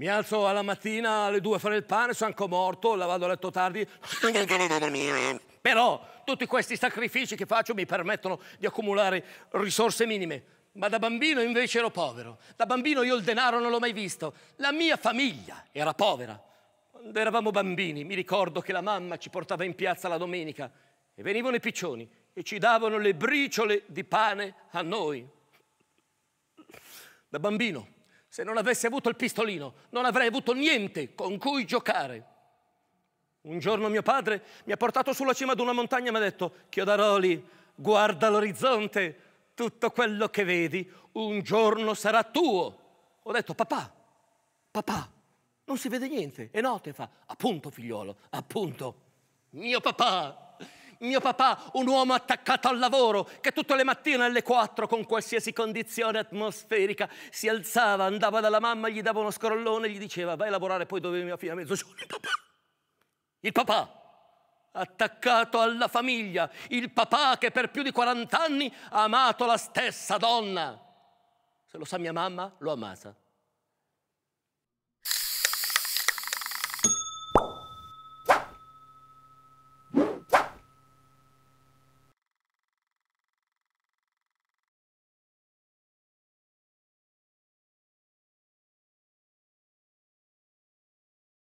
Mi alzo alla mattina alle due a fare il pane, sono anche morto, la vado a letto tardi. Però tutti questi sacrifici che faccio mi permettono di accumulare risorse minime. Ma da bambino invece ero povero. Da bambino io il denaro non l'ho mai visto. La mia famiglia era povera. Quando eravamo bambini mi ricordo che la mamma ci portava in piazza la domenica e venivano i piccioni e ci davano le briciole di pane a noi. Da bambino se non avessi avuto il pistolino, non avrei avuto niente con cui giocare. Un giorno mio padre mi ha portato sulla cima di una montagna e mi ha detto, Chiodaroli, guarda l'orizzonte, tutto quello che vedi un giorno sarà tuo. Ho detto, papà, papà, non si vede niente. E notte fa, appunto figliolo, appunto, mio papà mio papà, un uomo attaccato al lavoro, che tutte le mattine alle 4 con qualsiasi condizione atmosferica si alzava, andava dalla mamma, gli dava uno scrollone gli diceva vai a lavorare, poi dovevi fino a mezzogiorno. Il papà! Il papà! attaccato alla famiglia, il papà che per più di 40 anni ha amato la stessa donna. Se lo sa mia mamma, lo amata.